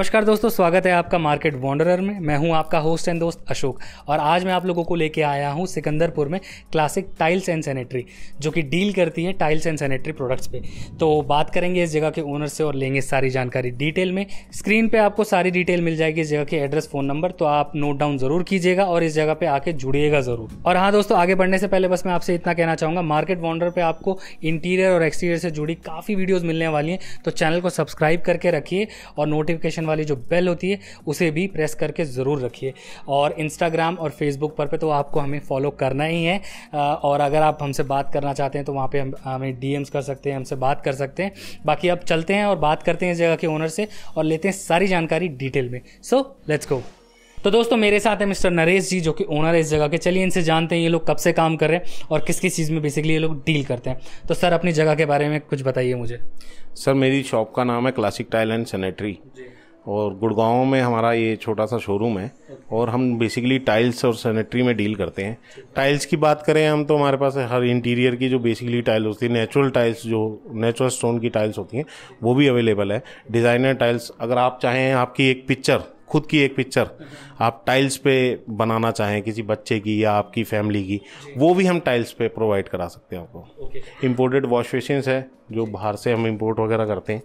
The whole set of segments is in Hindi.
नमस्कार दोस्तों स्वागत है आपका मार्केट वॉन्डरर में मैं हूं आपका होस्ट एंड दोस्त अशोक और आज मैं आप लोगों को लेके आया हूं सिकंदरपुर में क्लासिक टाइल्स एंड सैनिटरी जो कि डील करती है टाइल्स एंड सैनिटरी प्रोडक्ट्स पे तो बात करेंगे इस जगह के ओनर से और लेंगे सारी जानकारी डिटेल में स्क्रीन पर आपको सारी डिटेल मिल जाएगी इस जगह के एड्रेस फ़ोन नंबर तो आप नोट डाउन ज़रूर कीजिएगा और इस जगह पर आके जुड़िएगा ज़रूर और हाँ दोस्तों आगे बढ़ने से पहले बस मैं आपसे इतना कहना चाहूँगा मार्केट वॉन्डर पर आपको इंटीरियर और एक्सटीरियर से जुड़ी काफ़ी वीडियोज़ मिलने वाली हैं तो चैनल को सब्सक्राइब करके रखिए और नोटिफिकेशन वाली जो बेल होती है उसे भी प्रेस करके ज़रूर रखिए और इंस्टाग्राम और फेसबुक पर पे तो आपको हमें फॉलो करना ही है और अगर आप हमसे बात करना चाहते हैं तो वहाँ पर हम हमें डी कर सकते हैं हमसे बात कर सकते हैं बाकी आप चलते हैं और बात करते हैं इस जगह के ओनर से और लेते हैं सारी जानकारी डिटेल में सो लेट्स गो तो दोस्तों मेरे साथ है मिस्टर नरेश जी जो कि ओनर है इस जगह के चलिए इनसे जानते हैं ये लोग कब से काम कर रहे हैं और किस किस चीज़ में बेसिकली ये लोग डील करते हैं तो सर अपनी जगह के बारे में कुछ बताइए मुझे सर मेरी शॉप का नाम है क्लासिक टाइल एंड सैनिटरी और गुड़गांव में हमारा ये छोटा सा शोरूम है और हम बेसिकली टाइल्स और सैनिटरी में डील करते हैं टाइल्स की बात करें हम तो हमारे पास हर इंटीरियर की जो बेसिकली टाइल होती है नेचुरल टाइल्स जो नेचुरल स्टोन की टाइल्स होती हैं वो भी अवेलेबल है डिज़ाइनर टाइल्स अगर आप चाहें आपकी एक पिक्चर खुद की एक पिक्चर आप टाइल्स पे बनाना चाहें किसी बच्चे की या आपकी फैमिली की वो भी हम टाइल्स पे प्रोवाइड करा सकते हैं आपको इम्पोर्टेड वॉश बेसिन है जो बाहर से हम इम्पोर्ट वगैरह करते हैं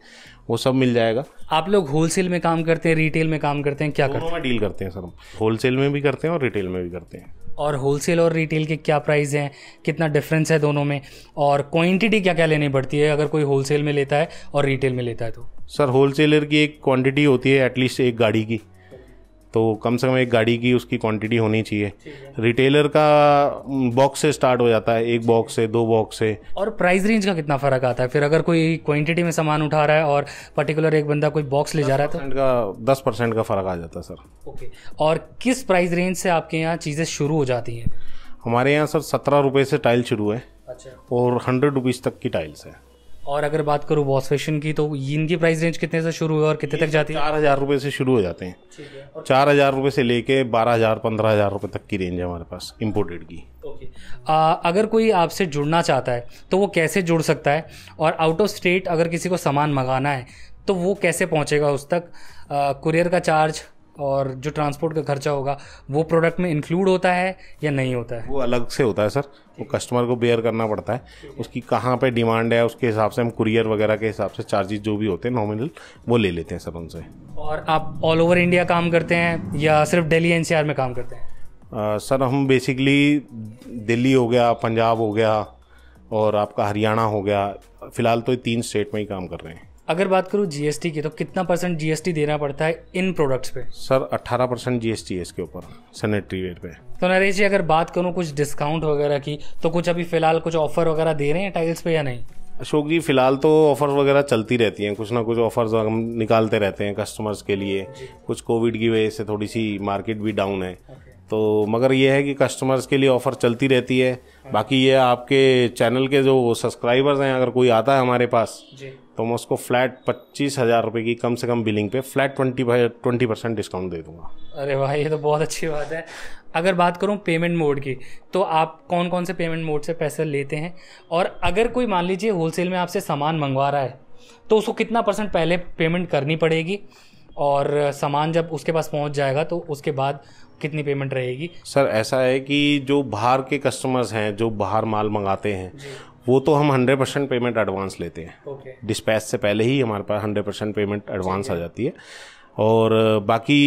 वो सब मिल जाएगा आप लोग होलसेल में काम करते हैं रिटेल में काम करते हैं क्या करते हैं डील करते हैं सर होलसेल में भी करते हैं और रिटेल में भी करते हैं और होलसेल और रिटेल के क्या प्राइस हैं कितना डिफरेंस है दोनों में और क्वांटिटी क्या क्या लेनी पड़ती है अगर कोई होलसेल में लेता है और रिटेल में लेता है तो सर होलसेलर की एक क्वांटिटी होती है एटलीस्ट एक गाड़ी की तो कम से कम एक गाड़ी की उसकी क्वांटिटी होनी चाहिए रिटेलर का बॉक्स से स्टार्ट हो जाता है एक बॉक्स से दो बॉक्स से और प्राइस रेंज का कितना फ़र्क आता है फिर अगर कोई क्वांटिटी में सामान उठा रहा है और पर्टिकुलर एक बंदा कोई बॉक्स ले जा रहा है तो का दस परसेंट का फ़र्क आ जाता है सर ओके और किस प्राइस रेंज से आपके यहाँ चीज़ें शुरू हो जाती हैं हमारे यहाँ सर सत्रह रुपये से टाइल शुरू है अच्छा और हंड्रेड रुपीज़ तक की टाइल्स है और अगर बात करूँ वॉश फेशन की तो इनकी प्राइस रेंज कितने से शुरू है और कितने तक जाती है चार हज़ार रुपये से शुरू हो जाते हैं चार हज़ार रुपये से लेके बारह हज़ार पंद्रह हज़ार रुपये तक की रेंज है हमारे पास इम्पोर्टेड की ओके अगर कोई आपसे जुड़ना चाहता है तो वो कैसे जुड़ सकता है और आउट ऑफ स्टेट अगर किसी को सामान मंगाना है तो वो कैसे पहुँचेगा उस तक कुरियर का चार्ज और जो ट्रांसपोर्ट का खर्चा होगा वो प्रोडक्ट में इंक्लूड होता है या नहीं होता है वो अलग से होता है सर वो कस्टमर को बेयर करना पड़ता है उसकी कहाँ पे डिमांड है उसके हिसाब से हम कुरियर वगैरह के हिसाब से चार्जेस जो भी होते हैं नॉमिनल वो ले लेते हैं सर उनसे और आप ऑल ओवर इंडिया काम करते हैं या सिर्फ डेली एन में काम करते हैं आ, सर हम बेसिकली दिल्ली हो गया पंजाब हो गया और आपका हरियाणा हो गया फ़िलहाल तो तीन स्टेट में ही काम कर रहे हैं अगर बात करूँ जीएसटी की तो कितना परसेंट जीएसटी देना पड़ता है इन प्रोडक्ट्स पे सर 18 परसेंट जीएसटी है इसके ऊपर सैनिटरी वेयर पे तो नरेश जी अगर बात करूँ कुछ डिस्काउंट वगैरह की तो कुछ अभी फिलहाल कुछ ऑफर वगैरह दे रहे हैं टाइल्स पे या नहीं अशोक जी फिलहाल तो ऑफर वगैरह चलती रहती हैं कुछ ना कुछ ऑफर्स हम निकालते रहते हैं कस्टमर्स के लिए कुछ कोविड की वजह से थोड़ी सी मार्केट भी डाउन है तो मगर ये है कि कस्टमर्स के लिए ऑफ़र चलती रहती है बाकी ये आपके चैनल के जो सब्सक्राइबर्स हैं अगर कोई आता है हमारे पास तो मैं उसको फ्लैट पच्चीस हज़ार रुपये की कम से कम बिलिंग पे flat twenty twenty percent discount दे दूंगा अरे भाई ये तो बहुत अच्छी बात है अगर बात करूँ पेमेंट मोड की तो आप कौन कौन से पेमेंट मोड से पैसे लेते हैं और अगर कोई मान लीजिए होलसेल में आपसे सामान मंगवा रहा है तो उसको कितना परसेंट पहले पेमेंट करनी पड़ेगी और सामान जब उसके पास पहुंच जाएगा तो उसके बाद कितनी पेमेंट रहेगी सर ऐसा है कि जो बाहर के कस्टमर्स हैं जो बाहर माल मंगाते हैं वो तो हम हंड्रेड परसेंट पेमेंट एडवांस लेते हैं डिस्पैच से पहले ही हमारे पास हंड्रेड परसेंट पेमेंट एडवांस आ जाती है और बाकी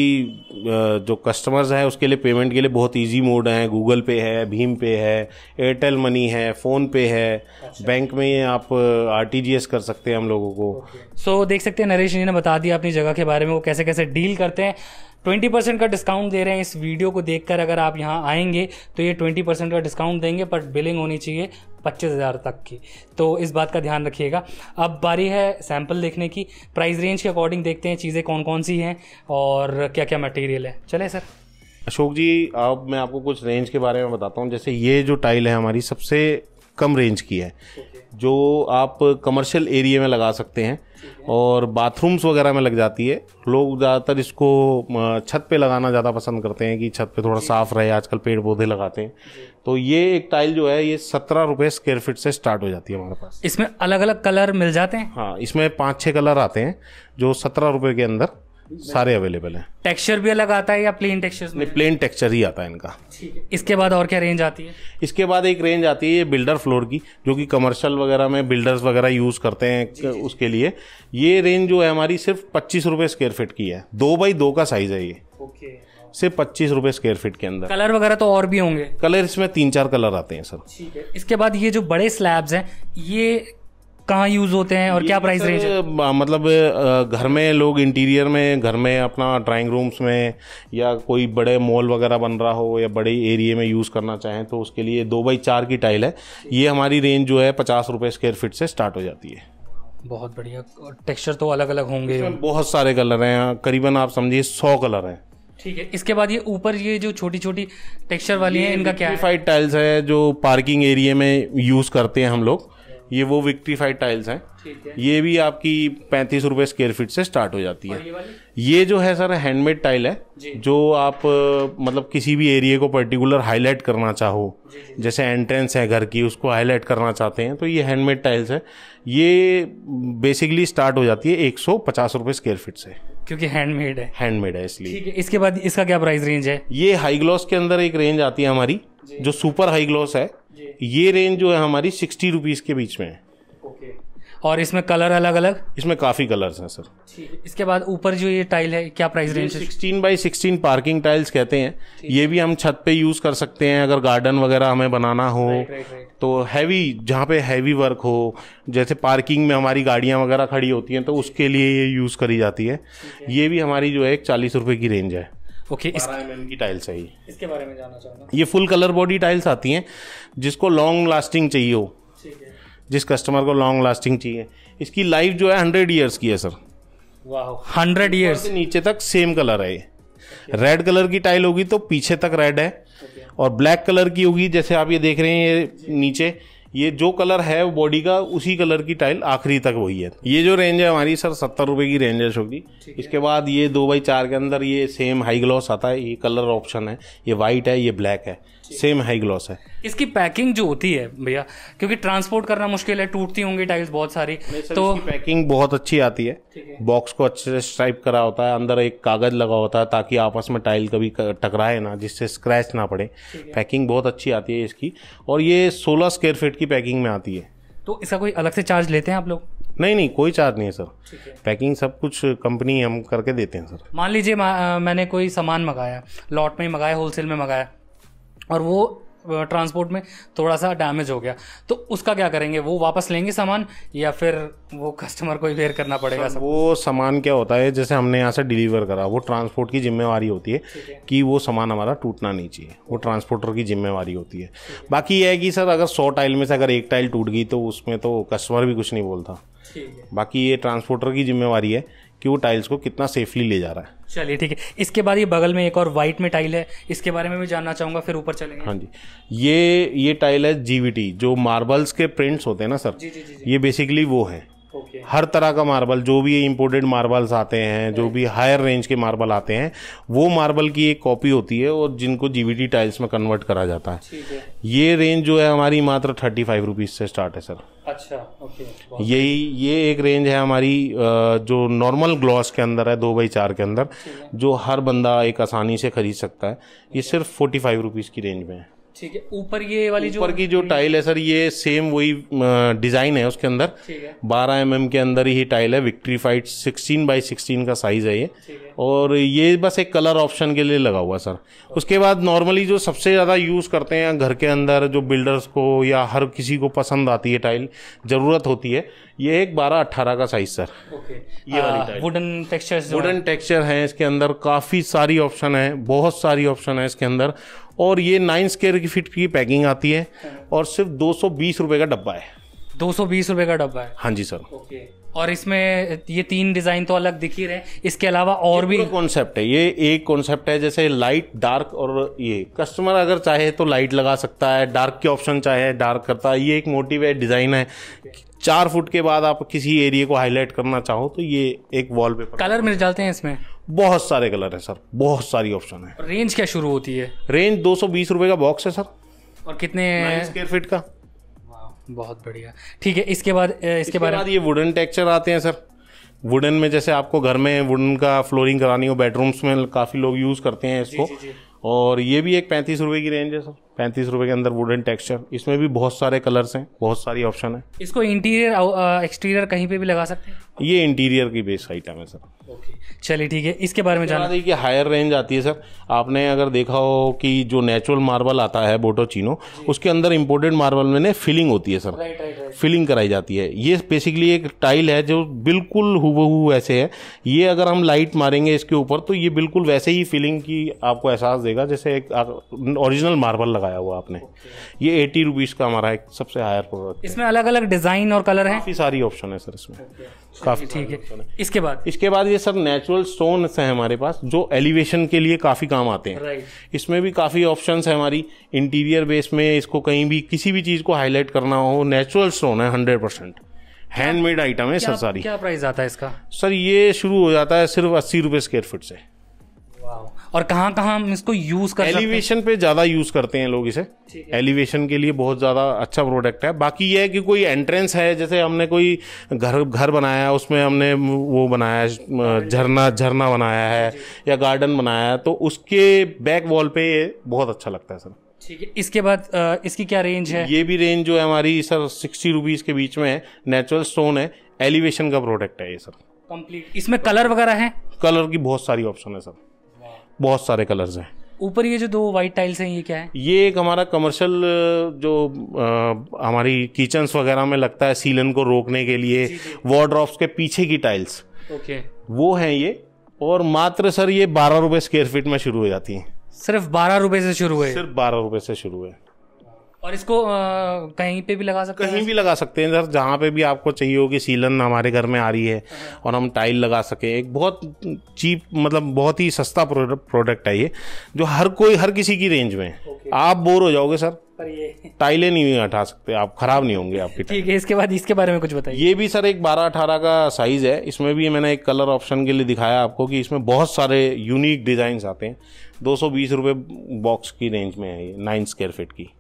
जो कस्टमर्स हैं उसके लिए पेमेंट के लिए बहुत इजी मोड हैं गूगल पे है भीम पे है एयरटेल मनी है फ़ोन पे है अच्छा। बैंक में आप आरटीजीएस कर सकते हैं हम लोगों को सो so, देख सकते हैं नरेश जी ने बता दिया अपनी जगह के बारे में वो कैसे कैसे डील करते हैं ट्वेंटी परसेंट का डिस्काउंट दे रहे हैं इस वीडियो को देखकर अगर आप यहाँ आएंगे तो ये ट्वेंटी परसेंट का डिस्काउंट देंगे पर बिलिंग होनी चाहिए पच्चीस हज़ार तक की तो इस बात का ध्यान रखिएगा अब बारी है सैंपल देखने की प्राइस रेंज के अकॉर्डिंग देखते हैं चीज़ें कौन कौन सी हैं और क्या क्या मटेरियल है चले सर अशोक जी अब आप मैं आपको कुछ रेंज के बारे में बताता हूँ जैसे ये जो टाइल है हमारी सबसे कम रेंज की है जो आप कमर्शियल एरिया में लगा सकते हैं और बाथरूम्स वगैरह में लग जाती है लोग ज़्यादातर इसको छत पे लगाना ज़्यादा पसंद करते हैं कि छत पे थोड़ा साफ़ रहे आजकल पेड़ पौधे लगाते हैं तो ये एक टाइल जो है ये सत्रह रुपये स्क्वेयर फीट से स्टार्ट हो जाती है हमारे पास इसमें अलग अलग कलर मिल जाते हैं हाँ इसमें पाँच छः कलर आते हैं जो सत्रह रुपये के अंदर सारे अवेलेबल हैं टेक्सचर भी अलग आता है या प्लेन टेक्सचर नहीं प्लेन टेक्सचर ही आता है इनका ठीक है इसके बाद और क्या रेंज आती है इसके बाद एक रेंज आती है ये बिल्डर फ्लोर की जो कि कमर्शियल वगैरह में बिल्डर्स वगैरह यूज़ करते हैं उसके लिए ये रेंज जो है हमारी सिर्फ पच्चीस रुपये स्क्वेयर फिट की है दो बाई दो का साइज़ है ये ओके सिर्फ पच्चीस रुपए स्क्वेयर फिट के अंदर कलर वगैरह तो और भी होंगे कलर इसमें तीन चार कलर आते हैं सर ठीक है इसके बाद ये जो बड़े स्लैब्स हैं ये कहाँ यूज होते हैं और क्या प्राइस रेंज मतलब घर में लोग इंटीरियर में घर में अपना ड्राइंग रूम्स में या कोई बड़े मॉल वगैरह बन रहा हो या बड़े एरिए में यूज़ करना चाहें तो उसके लिए दो बाई चार की टाइल है ये हमारी रेंज जो है पचास रुपये स्क्वायर फिट से स्टार्ट हो जाती है बहुत बढ़िया टेक्सचर तो अलग अलग होंगे बहुत सारे कलर हैं करीबन आप समझिए सौ कलर हैं ठीक है इसके बाद ये ऊपर ये जो छोटी छोटी टेक्सचर वाली है इनका क्या है टाइल्स है जो पार्किंग एरिया में यूज़ करते हैं हम लोग ये वो विक्ट्रीफाइड टाइल्स हैं है। ये भी आपकी पैंतीस रुपये स्क्वेयर फीट से स्टार्ट हो जाती है ये, ये जो है सर हैंडमेड टाइल है जो आप मतलब किसी भी एरिया को पर्टिकुलर हाईलाइट करना चाहो जी, जी, जैसे एंट्रेंस है घर की उसको हाईलाइट करना चाहते हैं तो ये हैंडमेड टाइल्स है ये बेसिकली स्टार्ट हो जाती है एक सौ पचास रुपये स्क्वेयर फीट से क्योंकि हैंडमेड है हैंडमेड है इसलिए इसके बाद इसका क्या प्राइस रेंज है ये हाई ग्लॉस के अंदर एक रेंज आती है हमारी जो सुपर हाई ग्लॉस है ये रेंज जो है हमारी सिक्सटी रुपीज़ के बीच में है okay. और इसमें कलर अलग अलग इसमें काफ़ी कलर्स हैं सर इसके बाद ऊपर जो ये टाइल है क्या price range sixteen by sixteen parking tiles कहते हैं ये भी हम छत पे यूज़ कर सकते हैं अगर गार्डन वगैरह हमें बनाना हो राइट, राइट, राइट. तो हैवी जहाँ पे हैवी वर्क हो जैसे पार्किंग में हमारी गाड़ियाँ वगैरह खड़ी होती हैं तो उसके लिए ये यूज़ करी जाती है ये भी हमारी जो है एक चालीस रुपये की रेंज है ओके इस... की टाइल्स चाहिए ये इसके बारे में जानना चाहूँगा ये फुल कलर बॉडी टाइल्स आती हैं जिसको लॉन्ग लास्टिंग चाहिए हो जिस कस्टमर को लॉन्ग लास्टिंग चाहिए इसकी लाइफ जो है हंड्रेड ईयर्स की है सर वाह हंड्रेड ईयर्स से नीचे तक सेम कलर है ये okay. रेड कलर की टाइल होगी तो पीछे तक रेड है okay. और ब्लैक कलर की होगी जैसे आप ये देख रहे हैं ये नीचे ये जो कलर है बॉडी का उसी कलर की टाइल आखिरी तक वही है ये जो रेंज है हमारी सर सत्तर रुपये की रेंज है अशोक जी इसके बाद ये दो बाई चार के अंदर ये सेम हाई ग्लॉस आता है ये कलर ऑप्शन है ये वाइट है ये ब्लैक है सेम हाई ग्लॉस है इसकी पैकिंग जो होती है भैया क्योंकि ट्रांसपोर्ट करना मुश्किल है टूटती होंगी टाइल्स बहुत सारी तो पैकिंग बहुत अच्छी आती है बॉक्स को अच्छे से स्ट्राइप करा होता है अंदर एक कागज लगा होता है ताकि आपस में टाइल कभी टकराए ना जिससे स्क्रैच ना पड़े पैकिंग बहुत अच्छी आती है इसकी और ये सोलह स्क्वेयर फीट की पैकिंग में आती है तो इसका कोई अलग से चार्ज लेते हैं आप लोग नहीं नहीं कोई चार्ज नहीं है सर पैकिंग सब कुछ कंपनी हम करके देते हैं सर मान लीजिए मैंने कोई सामान मंगाया लॉट में मंगाया होलसेल में मंगाया और वो ट्रांसपोर्ट में थोड़ा सा डैमेज हो गया तो उसका क्या करेंगे वो वापस लेंगे सामान या फिर वो कस्टमर को ही वेयर करना पड़ेगा सब वो सामान क्या होता है जैसे हमने यहाँ से डिलीवर करा वो ट्रांसपोर्ट की जिम्मेवारी होती है, है कि वो सामान हमारा टूटना नहीं चाहिए वो ट्रांसपोर्टर की जिम्मेवारी होती है, है। बाकी यह है कि सर अगर सौ टाइल में से अगर एक टाइल टूट गई तो उसमें तो कस्टमर भी कुछ नहीं बोलता बाकी ये ट्रांसपोर्टर की जिम्मेवारी है कि वो टाइल्स को कितना सेफली ले जा रहा है चलिए ठीक है इसके बाद ये बगल में एक और वाइट में टाइल है इसके बारे में भी जानना चाहूंगा फिर ऊपर चलेंगे हाँ जी ये ये टाइल है जीवीटी जो मार्बल्स के प्रिंट्स होते हैं ना सर जी, जी, जी, जी. ये बेसिकली वो है हर तरह का मार्बल जो भी इम्पोर्टेड मार्बल्स आते हैं जो भी हायर रेंज के मार्बल आते हैं वो मार्बल की एक कॉपी होती है और जिनको जीवीटी टाइल्स में कन्वर्ट करा जाता है, है। ये रेंज जो है हमारी मात्र थर्टी फाइव रुपीज़ से स्टार्ट है सर अच्छा यही ये एक रेंज है हमारी जो नॉर्मल ग्लॉस के अंदर है दो बाई चार के अंदर जो हर बंदा एक आसानी से खरीद सकता है ये सिर्फ फोर्टी फाइव रुपीज़ की रेंज में है ठीक है ऊपर ये वाली जो ऊपर की जो टाइल है सर ये सेम वही डिजाइन है उसके अंदर बारह एम mm एम के अंदर ही टाइल है victory fight sixteen by sixteen का साइज है ये और ये बस एक कलर ऑप्शन के लिए लगा हुआ सर उसके बाद नॉर्मली जो सबसे ज़्यादा यूज़ करते हैं घर के अंदर जो बिल्डर्स को या हर किसी को पसंद आती है टाइल ज़रूरत होती है ये एक बारह अट्ठारह का साइज सर ओके ये वुडन टेक्सचर वुडन टेक्सचर है इसके अंदर काफ़ी सारी ऑप्शन है बहुत सारी ऑप्शन है इसके अंदर और ये नाइन स्केयर की फिट की पैकिंग आती है हाँ। और सिर्फ दो सौ बीस रुपये का डब्बा है दो सौ बीस रुपये का डब्बा है हाँ जी सर ओके और इसमें ये तीन डिजाइन तो अलग दिख ही रहे इसके अलावा और भी कॉन्सेप्ट है ये एक कॉन्सेप्ट है जैसे लाइट डार्क और ये कस्टमर अगर चाहे तो लाइट लगा सकता है डार्क के ऑप्शन चाहे डार्क करता है ये एक मोटिव है डिजाइन है चार फुट के बाद आप किसी एरिया को हाईलाइट करना चाहो तो ये एक वॉल पेपर कलर मिल जाते हैं इसमें बहुत सारे कलर है सर बहुत सारी ऑप्शन है रेंज क्या शुरू होती है रेंज दो सौ बीस रुपए का बॉक्स है सर और कितने स्क्वेयर फीट का बहुत बढ़िया ठीक है इसके बाद इसके, इसके बारे बाद ये वुडन टेक्चर आते हैं सर वुडन में जैसे आपको घर में वुडन का फ्लोरिंग करानी हो बेडरूम्स में काफ़ी लोग यूज़ करते हैं इसको जी, जी, जी. और ये भी एक पैंतीस रुपये की रेंज है सर पैंतीस रुपए के अंदर वुडन टेक्सचर इसमें भी बहुत सारे कलर्स हैं बहुत सारी ऑप्शन है इसको इंटीरियर एक्सटीरियर uh, uh, कहीं पे भी लगा सकते हैं ये इंटीरियर की बेस आइटम है सर ओके चलिए ठीक है इसके बारे में जाना देखिए हायर रेंज आती है सर आपने अगर देखा हो कि जो नेचुरल मार्बल आता है बोटो चीनो उसके अंदर इम्पोर्टेड मार्बल में फिलिंग होती है सर राइट राइट फिलिंग कराई जाती है ये बेसिकली एक टाइल है जो बिल्कुल हुबहू ऐसे है ये अगर हम लाइट मारेंगे इसके ऊपर तो ये बिल्कुल वैसे ही फिलिंग की आपको एहसास देगा जैसे एक ओरिजिनल मार्बल लगा दिखाया हुआ आपने ये एटी रुपीज़ का हमारा एक सबसे हायर प्रोडक्ट इसमें अलग अलग डिज़ाइन और कलर है काफ़ी सारी ऑप्शन है सर इसमें काफ़ी ठीक है इसके बाद इसके बाद ये सर नेचुरल स्टोन है हमारे पास जो एलिवेशन के लिए काफ़ी काम आते हैं इसमें भी काफ़ी ऑप्शन है हमारी इंटीरियर बेस में इसको कहीं भी किसी भी चीज़ को हाईलाइट करना हो नेचुरल स्टोन है हंड्रेड परसेंट हैंडमेड आइटम है सर सारी क्या प्राइस आता है इसका सर ये शुरू हो जाता है सिर्फ अस्सी रुपये स्क्वेयर फीट से और कहाँ कहाँ हम इसको यूज कर एलिवेशन पे ज्यादा यूज करते हैं लोग इसे एलिवेशन के लिए बहुत ज्यादा अच्छा प्रोडक्ट है बाकी यह है कि कोई एंट्रेंस है जैसे हमने कोई घर घर बनाया उसमें हमने वो बनाया झरना झरना बनाया है या गार्डन बनाया है तो उसके बैक वॉल पे ये बहुत अच्छा लगता है सर ठीक है इसके बाद इसकी क्या रेंज है ये भी रेंज जो है हमारी सर सिक्सटी रुपीज़ के बीच में है नेचुरल स्टोन है एलिवेशन का प्रोडक्ट है ये सर कंप्लीट इसमें कलर वगैरह है कलर की बहुत सारी ऑप्शन है सर बहुत सारे कलर्स हैं ऊपर ये जो दो वाइट टाइल्स हैं ये क्या है ये एक हमारा कमर्शियल जो आ, हमारी किचन्स वगैरह में लगता है सीलन को रोकने के लिए वॉड्रॉप्स के पीछे की टाइल्स ओके वो हैं ये और मात्र सर ये बारह रुपए स्क्वेयर फीट में शुरू हो जाती हैं सिर्फ बारह रुपए से शुरू है सिर्फ बारह रुपए से शुरू है और इसको आ, कहीं पे भी लगा सकते हैं कहीं भी लगा सकते हैं सर जहाँ पे भी आपको चाहिए हो कि सीलन हमारे घर में आ रही है हाँ। और हम टाइल लगा सकें एक बहुत चीप मतलब बहुत ही सस्ता प्रोडक्ट है ये जो हर कोई हर किसी की रेंज में है आप बोर हो जाओगे सर ये टाइलें नहीं हटा सकते आप खराब नहीं होंगे आपकी ठीक है इसके बाद इसके बारे में कुछ बताइए ये भी सर एक बारह अठारह का साइज है इसमें भी मैंने एक कलर ऑप्शन के लिए दिखाया आपको कि इसमें बहुत सारे यूनिक डिजाइन आते हैं दो सौ बीस रुपये बॉक्स की रेंज में है ये नाइन स्क्वायर फिट की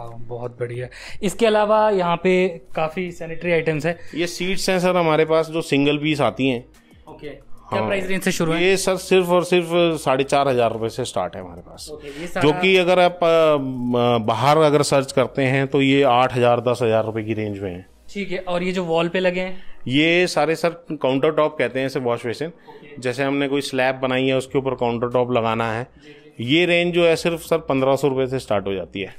बहुत बढ़िया इसके अलावा यहाँ पे काफ़ी सैनिटरी आइटम्स है ये सीट्स हैं सर हमारे पास जो सिंगल पीस आती हैं ओके हाँ, क्या प्राइस रेंज से शुरू है ये सर सिर्फ और सिर्फ साढ़े चार हजार रुपए से स्टार्ट है हमारे पास जो कि अगर आप बाहर अगर सर्च करते हैं तो ये आठ हजार दस हजार रुपए की रेंज में है ठीक है और ये जो वॉल पे लगे हैं ये सारे सर काउंटर टॉप कहते हैं इसे वॉश बेसिन जैसे हमने कोई स्लैब बनाई है उसके ऊपर काउंटर टॉप लगाना है ये रेंज जो है सिर्फ सर पंद्रह सौ रुपए से स्टार्ट हो जाती है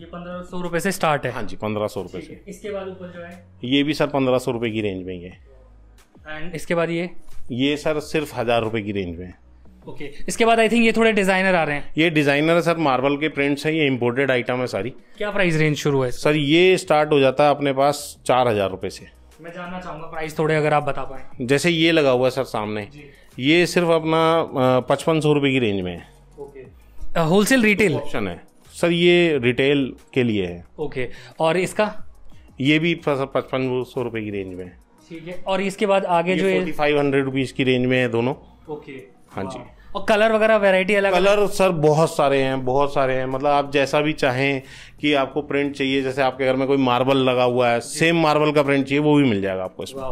ये पंद्रह सौ रुपये से स्टार्ट है हाँ जी पंद्रह सौ रुपये से इसके बाद ऊपर जो है ये भी सर पंद्रह सौ रुपये की रेंज में ही है एंड इसके बाद ये ये सर सिर्फ हज़ार रुपये की रेंज में है ओके okay. इसके बाद आई थिंक ये थोड़े डिजाइनर आ रहे हैं ये डिजाइनर है सर मार्बल के प्रिंट्स हैं ये इम्पोर्टेड आइटम है सारी क्या प्राइस रेंज शुरू है सर ये स्टार्ट हो जाता है अपने पास चार हजार रुपये से मैं जानना चाहूंगा प्राइस थोड़े अगर आप बता पाए जैसे ये लगा हुआ है सर सामने ये सिर्फ अपना पचपन सौ रुपये की रेंज में है होलसेल रिटेल ऑप्शन है सर ये रिटेल के लिए है ओके और इसका ये भी पचपन सौ रुपए की रेंज में है ठीक है और इसके बाद आगे जो है फाइव हंड्रेड रुपीज़ की रेंज में है दोनों ओके हाँ जी हाँ। और कलर वगैरह वैरायटी अलग कलर सर बहुत सारे हैं बहुत सारे हैं मतलब आप जैसा भी चाहें कि आपको प्रिंट चाहिए जैसे आपके घर में कोई मार्बल लगा हुआ है सेम मार्बल का प्रिंट चाहिए वो भी मिल जाएगा आपको इसमें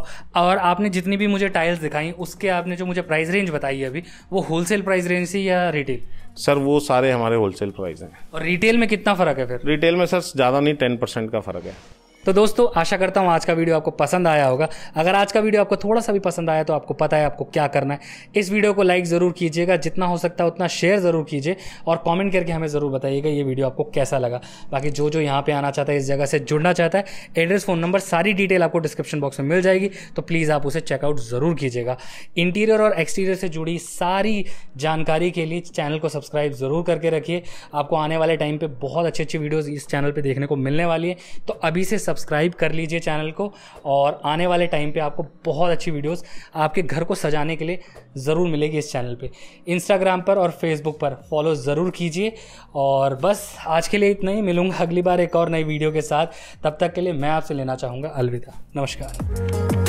और आपने जितनी भी मुझे टाइल्स दिखाई उसके आपने जो मुझे प्राइस रेंज बताई है अभी वो होलसेल प्राइस रेंज से या रिटेल सर वो सारे हमारे होलसेल प्राइस हैं और रिटेल में कितना फ़र्क है फिर रिटेल में सर ज़्यादा नहीं टेन परसेंट का फ़र्क है तो दोस्तों आशा करता हूँ आज का वीडियो आपको पसंद आया होगा अगर आज का वीडियो आपको थोड़ा सा भी पसंद आया तो आपको पता है आपको क्या करना है इस वीडियो को लाइक ज़रूर कीजिएगा जितना हो सकता है उतना शेयर ज़रूर कीजिए और कमेंट करके हमें ज़रूर बताइएगा ये वीडियो आपको कैसा लगा बाकी जो जो यहाँ पर आना चाहता है इस जगह से जुड़ना चाहता है एड्रेस फ़ोन नंबर सारी डिटेल आपको डिस्क्रिप्शन बॉक्स में मिल जाएगी तो प्लीज़ आप उसे चेकआउट ज़रूर कीजिएगा इंटीरियर और एक्सटीरियर से जुड़ी सारी जानकारी के लिए चैनल को सब्सक्राइब ज़रूर करके रखिए आपको आने वाले टाइम पर बहुत अच्छी अच्छी वीडियोज़ इस चैनल पर देखने को मिलने वाली है तो अभी से सब्सक्राइब कर लीजिए चैनल को और आने वाले टाइम पे आपको बहुत अच्छी वीडियोस आपके घर को सजाने के लिए ज़रूर मिलेगी इस चैनल पे इंस्टाग्राम पर और फेसबुक पर फॉलो ज़रूर कीजिए और बस आज के लिए इतना ही मिलूँगा अगली बार एक और नई वीडियो के साथ तब तक के लिए मैं आपसे लेना चाहूँगा अलविदा नमस्कार